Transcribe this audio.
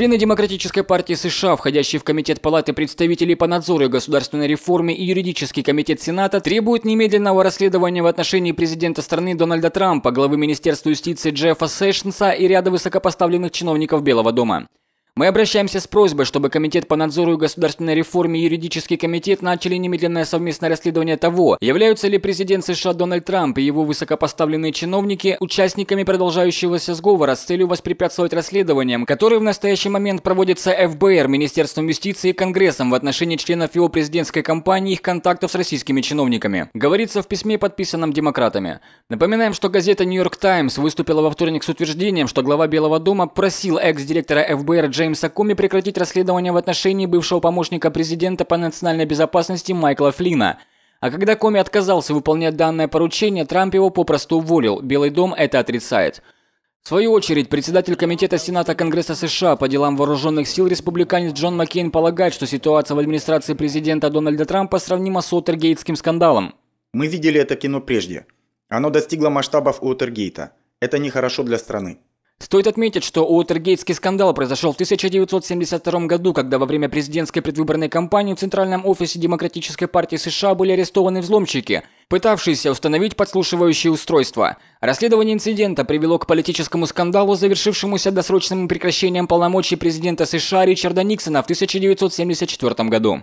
Члены Демократической партии США, входящие в Комитет Палаты представителей по надзору и государственной реформе и юридический комитет Сената, требуют немедленного расследования в отношении президента страны Дональда Трампа, главы Министерства юстиции Джеффа Сэшнса и ряда высокопоставленных чиновников Белого дома. Мы обращаемся с просьбой, чтобы Комитет по надзору и государственной реформе и юридический комитет начали немедленное совместное расследование того, являются ли президент США Дональд Трамп и его высокопоставленные чиновники участниками продолжающегося сговора с целью воспрепятствовать расследованиям, которые в настоящий момент проводятся ФБР, Министерством юстиции и Конгрессом в отношении членов его президентской кампании и их контактов с российскими чиновниками. Говорится в письме, подписанном демократами. Напоминаем, что газета Нью-Йорк Таймс выступила во вторник с утверждением, что глава Белого дома просил экс-директора ФБР Джеймса Ибрагим Сакуми прекратить расследование в отношении бывшего помощника президента по национальной безопасности Майкла Флина. А когда Коми отказался выполнять данное поручение, Трамп его попросту уволил. Белый дом это отрицает. В свою очередь, председатель Комитета Сената Конгресса США по делам вооруженных сил республиканец Джон Маккейн полагает, что ситуация в администрации президента Дональда Трампа сравнима с Уотергейтским скандалом. Мы видели это кино прежде. Оно достигло масштабов Уотергейта. Это нехорошо для страны. Стоит отметить, что Уотергейтский скандал произошел в 1972 году, когда во время президентской предвыборной кампании в Центральном офисе Демократической партии США были арестованы взломщики, пытавшиеся установить подслушивающие устройства. Расследование инцидента привело к политическому скандалу, завершившемуся досрочным прекращением полномочий президента США Ричарда Никсона в 1974 году.